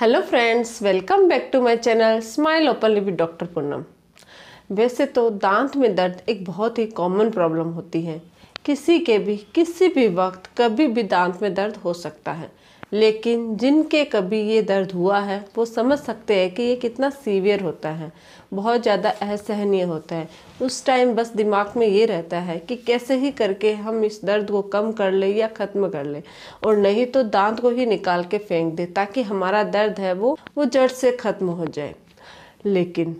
hello friends welcome back to my channel smile open with doctor Poonam वैसे तो दांत में दर्द एक बहुत ही कॉमन प्रॉब्लम होती है किसी के भी किसी भी वक्त कभी भी दांत में दर्द हो सकता है लेकिन जिनके कभी ये दर्द हुआ है वो समझ सकते हैं कि ये कितना सीवियर होता है बहुत ज़्यादा असहनीय होता है उस टाइम बस दिमाग में ये रहता है कि कैसे ही करके हम इस दर्द को कम कर ले या ख़त्म कर ले और नहीं तो दांत को ही निकाल के फेंक दे ताकि हमारा दर्द है वो वो जड़ से ख़त्म हो जाए लेकिन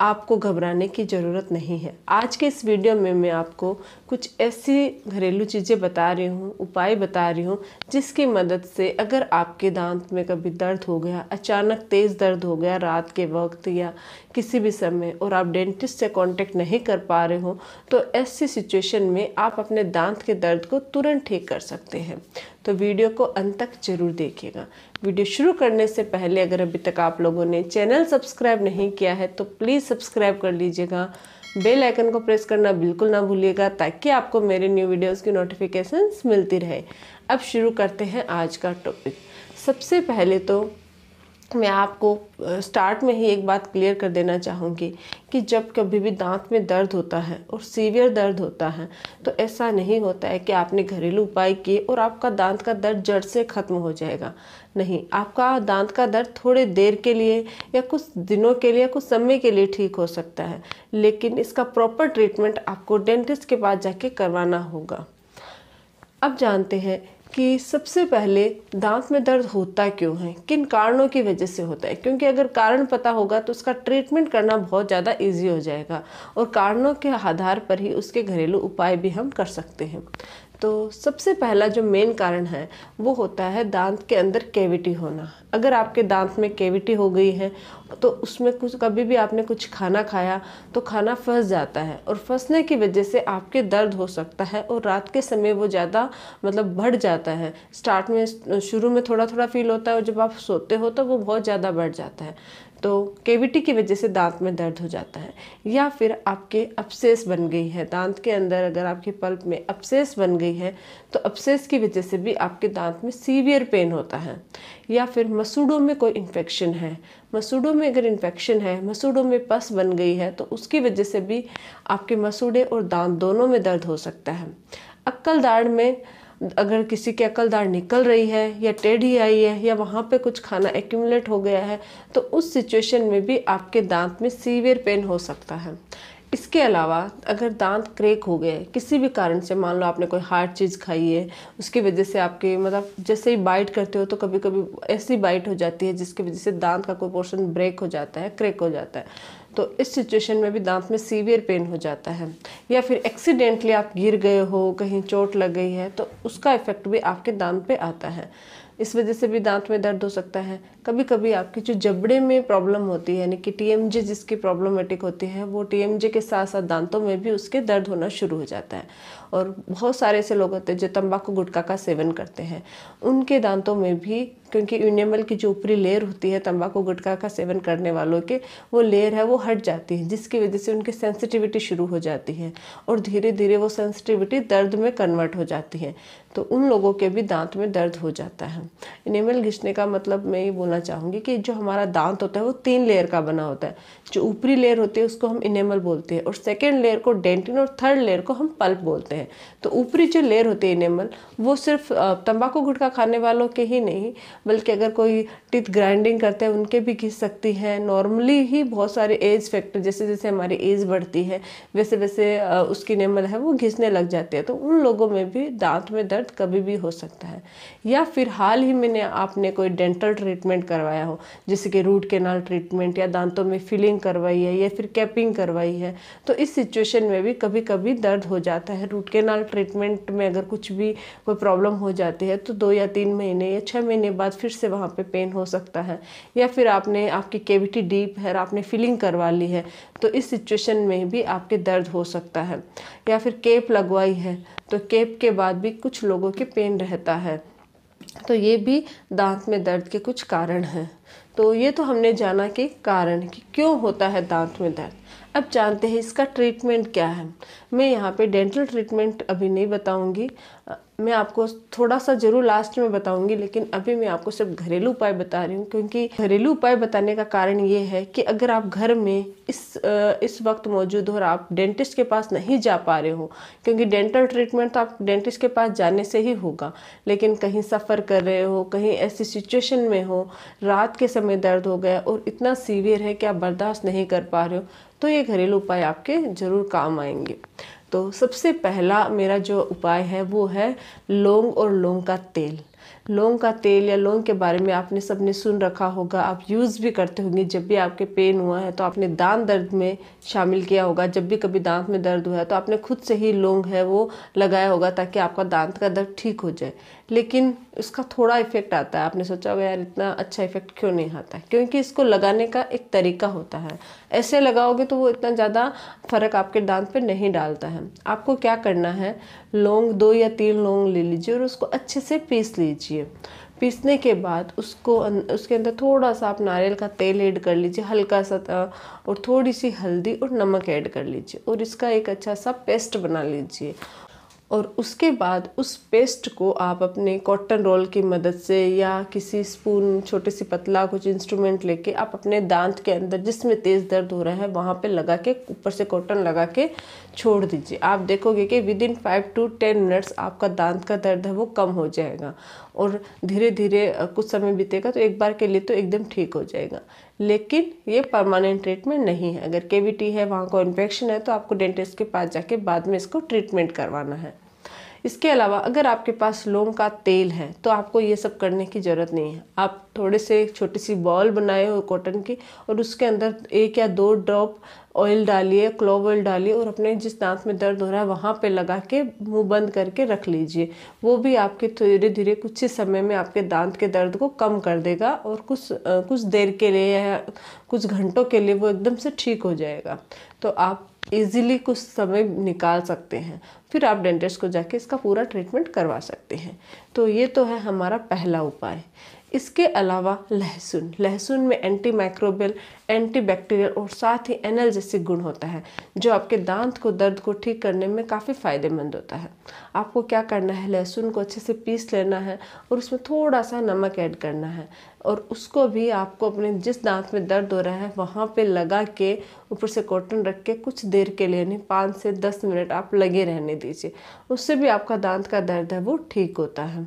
आपको घबराने की ज़रूरत नहीं है आज के इस वीडियो में मैं आपको कुछ ऐसी घरेलू चीज़ें बता रही हूँ उपाय बता रही हूँ जिसकी मदद से अगर आपके दांत में कभी दर्द हो गया अचानक तेज़ दर्द हो गया रात के वक्त या किसी भी समय और आप डेंटिस्ट से कांटेक्ट नहीं कर पा रहे हो तो ऐसी सिचुएशन में आप अपने दांत के दर्द को तुरंत ठीक कर सकते हैं तो वीडियो को अंत तक ज़रूर देखिएगा वीडियो शुरू करने से पहले अगर अभी तक आप लोगों ने चैनल सब्सक्राइब नहीं किया है तो प्लीज़ सब्सक्राइब कर लीजिएगा बेल आइकन को प्रेस करना बिल्कुल ना भूलिएगा ताकि आपको मेरे न्यू वीडियोस की नोटिफिकेशंस मिलती रहे अब शुरू करते हैं आज का टॉपिक सबसे पहले तो मैं आपको स्टार्ट में ही एक बात क्लियर कर देना चाहूँगी कि जब कभी भी दांत में दर्द होता है और सीवियर दर्द होता है तो ऐसा नहीं होता है कि आपने घरेलू उपाय किए और आपका दांत का दर्द जड़ से ख़त्म हो जाएगा नहीं आपका दांत का दर्द थोड़े देर के लिए या कुछ दिनों के लिए कुछ समय के लिए ठीक हो सकता है लेकिन इसका प्रॉपर ट्रीटमेंट आपको डेंटिस्ट के पास जाके करवाना होगा अब जानते हैं कि सबसे पहले दांत में दर्द होता क्यों है किन कारणों की वजह से होता है क्योंकि अगर कारण पता होगा तो उसका ट्रीटमेंट करना बहुत ज़्यादा इजी हो जाएगा और कारणों के आधार पर ही उसके घरेलू उपाय भी हम कर सकते हैं तो सबसे पहला जो मेन कारण है वो होता है दांत के अंदर केविटी होना अगर आपके दांत में केविटी हो गई है तो उसमें कुछ कभी भी आपने कुछ खाना खाया तो खाना फंस जाता है और फंसने की वजह से आपके दर्द हो सकता है और रात के समय वो ज़्यादा मतलब बढ़ जाता है स्टार्ट में शुरू में थोड़ा थोड़ा फील होता है और जब आप सोते हो तो वो बहुत ज़्यादा बढ़ जाता है तो केविटी की वजह से दांत में दर्द हो जाता है या फिर आपके अपसेस बन गई है दांत के अंदर अगर आपके पल्प में अपसेस बन गई है तो अपसेस की वजह से भी आपके दांत में सीवियर पेन होता है या फिर मसूड़ों में कोई इन्फेक्शन है मसूड़ों में अगर इन्फेक्शन है मसूड़ों में पस बन गई है तो उसकी वजह से भी आपके मसूड़े और दांत दोनों में दर्द हो सकता है अक्कल दाढ़ में अगर किसी की अकल दाढ़ निकल रही है या टेढ़ी आई है या वहाँ पे कुछ खाना एक्यूमुलेट हो गया है तो उस सिचुएशन में भी आपके दांत में सीवियर पेन हो सकता है इसके अलावा अगर दांत क्रेक हो गए किसी भी कारण से मान लो आपने कोई हार्ड चीज़ खाई है उसकी वजह से आपके मतलब जैसे ही बाइट करते हो तो कभी कभी ऐसी बाइट हो जाती है जिसकी वजह से दांत का कोई पोर्शन ब्रेक हो जाता है क्रेक हो जाता है तो इस सिचुएशन में भी दांत में सीवियर पेन हो जाता है या फिर एक्सीडेंटली आप गिर गए हो कहीं चोट लग गई है तो उसका इफेक्ट भी आपके दांत पे आता है इस वजह से भी दांत में दर्द हो सकता है कभी कभी आपकी जो जबड़े में प्रॉब्लम होती है यानी कि टीएमजे जिसकी प्रॉब्लमेटिक होती है वो टीएमजे के साथ साथ दांतों में भी उसके दर्द होना शुरू हो जाता है और बहुत सारे ऐसे लोग होते हैं जो तंबाकू गुटखा का सेवन करते हैं उनके दांतों में भी क्योंकि यूनिमल की जो ऊपरी लेयर होती है तंबाकू गुटखा का सेवन करने वालों के वो लेयर है वो हट जाती है जिसकी वजह से उनकी सेंसिटिविटी शुरू हो जाती है और धीरे धीरे वो सेंसिटिविटी दर्द में कन्वर्ट हो जाती है तो उन लोगों के भी दांत में दर्द हो जाता है इनेमल घिसने का मतलब मैं ये बोलना चाहूँगी कि जो हमारा दांत होता है वो तीन लेयर का बना होता है जो ऊपरी लेयर होती है उसको हम इनेमल बोलते हैं और सेकेंड लेयर को डेंटिन और थर्ड लेयर को हम पल्प बोलते हैं हैं तो ऊपरी जो लेयर होती है इनेमल वो सिर्फ तंबाकू गुटखा खाने वालों के ही नहीं बल्कि अगर कोई टीथ ग्राइंडिंग करते हैं उनके भी घिस सकती है नॉर्मली ही बहुत सारे एज फैक्टर जैसे जैसे हमारी एज बढ़ती है वैसे वैसे उसकी इनेमल है वो घिसने लग जाती है तो उन लोगों में भी दांत में दर्द कभी भी हो सकता है या फिर हाल ही मैंने आपने कोई डेंटल ट्रीटमेंट करवाया हो जैसे कि रूट केनाल ट्रीटमेंट या दांतों में फिलिंग करवाई है या फिर कैपिंग करवाई है तो इस सिचुएशन में भी कभी कभी दर्द हो जाता है रूट के नाल ट्रीटमेंट में अगर कुछ भी कोई प्रॉब्लम हो जाती है तो दो या तीन महीने या छः महीने बाद फिर से वहाँ पे पेन हो सकता है या फिर आपने आपकी केविटी डीप है आपने फिलिंग करवा ली है तो इस सिचुएशन में भी आपके दर्द हो सकता है या फिर केप लगवाई है तो केप के बाद भी कुछ लोगों के पेन रहता है तो ये भी दांत में दर्द के कुछ कारण हैं तो ये तो हमने जाना कि कारण कि क्यों होता है दांत में दर्द अब जानते हैं इसका ट्रीटमेंट क्या है मैं यहाँ पे डेंटल ट्रीटमेंट अभी नहीं बताऊँगी मैं आपको थोड़ा सा ज़रूर लास्ट में बताऊंगी लेकिन अभी मैं आपको सिर्फ घरेलू उपाय बता रही हूँ क्योंकि घरेलू उपाय बताने का कारण ये है कि अगर आप घर में इस इस वक्त मौजूद हो और आप डेंटिस्ट के पास नहीं जा पा रहे हो क्योंकि डेंटल ट्रीटमेंट तो आप डेंटिस्ट के पास जाने से ही होगा लेकिन कहीं सफ़र कर रहे हो कहीं ऐसी सिचुएशन में हो रात के समय दर्द हो गया और इतना सीवियर है कि आप बर्दाश्त नहीं कर पा रहे हो तो ये घरेलू उपाय आपके ज़रूर काम आएंगे तो सबसे पहला मेरा जो उपाय है वो है लौंग और लौंग का तेल लौंग का तेल या लौंग के बारे में आपने सबने सुन रखा होगा आप यूज़ भी करते होंगे जब भी आपके पेन हुआ है तो आपने दांत दर्द में शामिल किया होगा जब भी कभी दांत में दर्द हुआ है तो आपने खुद से ही लौंग है वो लगाया होगा ताकि आपका दांत का दर्द ठीक हो जाए लेकिन उसका थोड़ा इफेक्ट आता है आपने सोचा होगा यार इतना अच्छा इफेक्ट क्यों नहीं आता है क्योंकि इसको लगाने का एक तरीका होता है ऐसे लगाओगे तो वो इतना ज़्यादा फ़र्क आपके दांत पे नहीं डालता है आपको क्या करना है लौंग दो या तीन लौंग ले लीजिए और उसको अच्छे से पीस लीजिए पीसने के बाद उसको अं, उसके अंदर थोड़ा सा आप नारियल का तेल ऐड कर लीजिए हल्का सा और थोड़ी सी हल्दी और नमक ऐड कर लीजिए और इसका एक अच्छा सा पेस्ट बना लीजिए और उसके बाद उस पेस्ट को आप अपने कॉटन रोल की मदद से या किसी स्पून छोटे सी पतला कुछ इंस्ट्रूमेंट लेके आप अपने दांत के अंदर जिसमें तेज़ दर्द हो रहा है वहाँ पे लगा के ऊपर से कॉटन लगा के छोड़ दीजिए आप देखोगे कि within five to ten minutes आपका दांत का दर्द है वो कम हो जाएगा और धीरे धीरे कुछ समय बीतेगा तो एक बार के लिए तो एकदम ठीक हो जाएगा लेकिन ये परमानेंट ट्रीटमेंट नहीं है अगर केविटी है वहाँ को इन्फेक्शन है तो आपको डेंटिस्ट के पास जाके बाद में इसको ट्रीटमेंट करवाना है इसके अलावा अगर आपके पास लौंग का तेल है तो आपको ये सब करने की ज़रूरत नहीं है आप थोड़े से छोटी सी बॉल बनाए हो कॉटन की और उसके अंदर एक या दो ड्रॉप ऑयल डालिए क्लोव ऑयल डालिए और अपने जिस दांत में दर्द हो रहा है वहाँ पे लगा के मुंह बंद करके रख लीजिए वो भी आपके धीरे धीरे कुछ ही समय में आपके दांत के दर्द को कम कर देगा और कुछ कुछ देर के लिए या कुछ घंटों के लिए वो एकदम से ठीक हो जाएगा तो आप इजीली कुछ समय निकाल सकते हैं फिर आप डेंटिस्ट को जाके इसका पूरा ट्रीटमेंट करवा सकते हैं तो ये तो है हमारा पहला उपाय इसके अलावा लहसुन लहसुन में एंटी माइक्रोबियल एंटी बैक्टीरियल और साथ ही एनल जैसे गुण होता है जो आपके दांत को दर्द को ठीक करने में काफ़ी फ़ायदेमंद होता है आपको क्या करना है लहसुन को अच्छे से पीस लेना है और उसमें थोड़ा सा नमक ऐड करना है और उसको भी आपको अपने जिस दांत में दर्द हो रहा है वहाँ पे लगा के ऊपर से कॉटन रख के कुछ देर के लिए यानी पाँच से दस मिनट आप लगे रहने दीजिए उससे भी आपका दांत का दर्द है वो ठीक होता है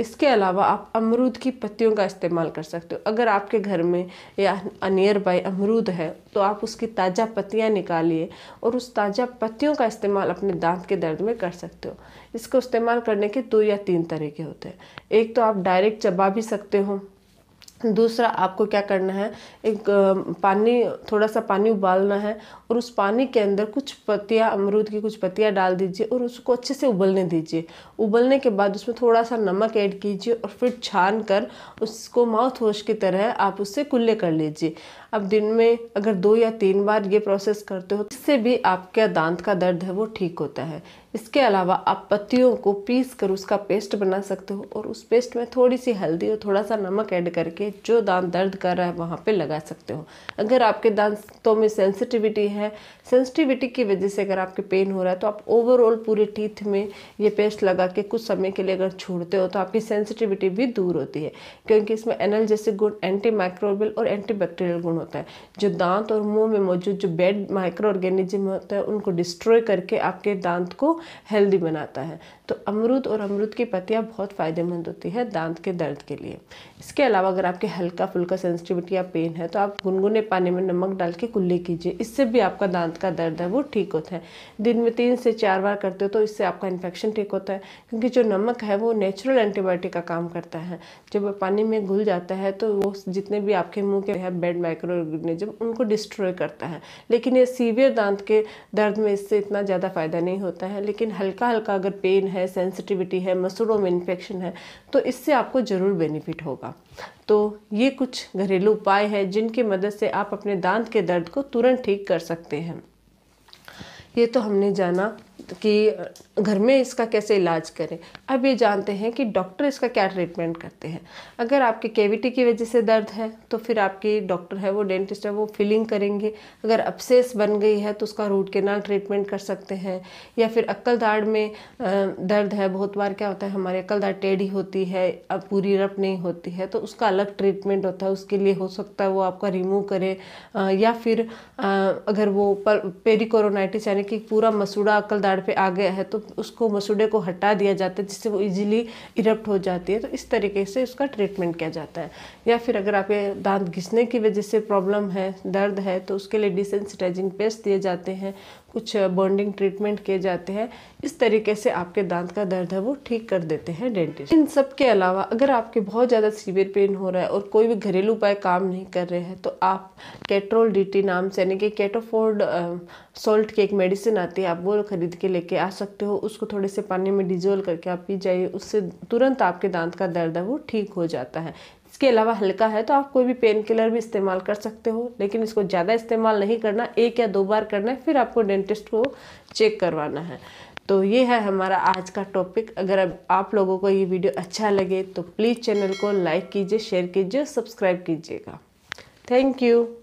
इसके अलावा आप अमरूद की पत्तियों का इस्तेमाल कर सकते हो अगर आपके घर में या नियर बाई अमरूद है तो आप उसकी ताज़ा पत्तियाँ निकालिए और उस ताज़ा पत्तियों का इस्तेमाल अपने दांत के दर्द में कर सकते हो इसको इस्तेमाल करने के दो या तीन तरीके होते हैं एक तो आप डायरेक्ट चबा भी सकते हो दूसरा आपको क्या करना है एक पानी थोड़ा सा पानी उबालना है और उस पानी के अंदर कुछ पत्तियाँ अमरूद की कुछ पत्तियाँ डाल दीजिए और उसको अच्छे से उबलने दीजिए उबलने के बाद उसमें थोड़ा सा नमक ऐड कीजिए और फिर छान कर उसको माउथ वॉश की तरह आप उससे कुल्ले कर लीजिए अब दिन में अगर दो या तीन बार ये प्रोसेस करते हो इससे भी आपका दांत का दर्द है वो ठीक होता है इसके अलावा आप पत्तियों को पीस कर उसका पेस्ट बना सकते हो और उस पेस्ट में थोड़ी सी हल्दी और थोड़ा सा नमक ऐड करके जो दांत दर्द कर रहा है वहाँ पे लगा सकते हो अगर आपके दांतों में सेंसिटिविटी है सेंसिटिविटी की वजह से अगर आपके पेन हो रहा है तो आप ओवरऑल पूरे टीथ में ये पेस्ट लगा के कुछ समय के लिए अगर छोड़ते हो तो आपकी सेंसिटिविटी भी दूर होती है क्योंकि इसमें एनर्जेसिक गुण एंटी माइक्रोबियल और एंटी बैक्टीरियल गुण होता है जो दांत और मुँह में मौजूद जो बेड माइक्रो ऑर्गेनिज्म होता है उनको डिस्ट्रॉय करके आपके दांत को हेल्दी बनाता है तो अमरूद और अमरूद की पत्तियाँ बहुत फ़ायदेमंद होती है दांत के दर्द के लिए इसके अलावा अगर आपके हल्का फुल्का सेंसिटिविटी या पेन है तो आप गुनगुने पानी में नमक डाल के कुल्ले कीजिए इससे भी आपका दांत का दर्द है वो ठीक होता है दिन में तीन से चार बार करते हो तो इससे आपका इन्फेक्शन ठीक होता है क्योंकि जो नमक है वो नेचुरल एंटीबायोटिक का काम करता है जब पानी में घुल जाता है तो वो जितने भी आपके मुँह के है बेड माइक्रो ऑर्गेनिज्म उनको डिस्ट्रॉय करता है लेकिन ये सीवियर दांत के दर्द में इससे इतना ज़्यादा फ़ायदा नहीं होता है लेकिन हल्का हल्का अगर पेन है है सेंसिटिविटी है मसूड़ों में इन्फेक्शन है तो इससे आपको ज़रूर बेनिफिट होगा तो ये कुछ घरेलू उपाय हैं जिनकी मदद से आप अपने दांत के दर्द को तुरंत ठीक कर सकते हैं ये तो हमने जाना कि घर में इसका कैसे इलाज करें अब ये जानते हैं कि डॉक्टर इसका क्या ट्रीटमेंट करते हैं अगर आपके केविटी की वजह से दर्द है तो फिर आपके डॉक्टर है वो डेंटिस्ट है वो फिलिंग करेंगे अगर अपसेस बन गई है तो उसका रूट केनाल ट्रीटमेंट कर सकते हैं या फिर अक्ल दाढ़ में दर्द है बहुत बार क्या होता है हमारे अक्ल दाढ़ टेढ़ी होती है अब पूरी रप नहीं होती है तो उसका अलग ट्रीटमेंट होता है उसके लिए हो सकता है वो आपका रिमूव करें या फिर अगर वो पेरिकोरोनाइटिस यानी कि पूरा मसूड़ा अक्ल दाढ़ पे आ गया है तो उसको मसूड़े को हटा दिया जाता है जिससे वो इजीली इरप्ट हो जाती है तो इस तरीके से उसका ट्रीटमेंट किया जाता है या फिर अगर आपके दांत घिसने की वजह से प्रॉब्लम है दर्द है तो उसके लिए डिसेंसिटाइजिंग पेस्ट दिए जाते हैं कुछ बॉन्डिंग ट्रीटमेंट किए जाते हैं इस तरीके से आपके दांत का दर्द है वो ठीक कर देते हैं डेंटिस्ट इन सब के अलावा अगर आपके बहुत ज़्यादा सीवियर पेन हो रहा है और कोई भी घरेलू उपाय काम नहीं कर रहे हैं तो आप कैट्रोल डी नाम से यानी कि कैटोफोर्ड सॉल्ट की एक मेडिसिन आती है आप वो खरीद के लेके आ सकते हो उसको थोड़े से पानी में डिजोल्व करके आप पी जाइए उससे तुरंत आपके दांत का दर्द है वो ठीक हो जाता है इसके अलावा हल्का है तो आप कोई भी पेन किलर भी इस्तेमाल कर सकते हो लेकिन इसको ज़्यादा इस्तेमाल नहीं करना एक या दो बार करना है फिर आपको डेंटिस्ट को चेक करवाना है तो ये है हमारा आज का टॉपिक अगर आप लोगों को ये वीडियो अच्छा लगे तो प्लीज़ चैनल को लाइक कीजिए शेयर कीजिए सब्सक्राइब कीजिएगा थैंक यू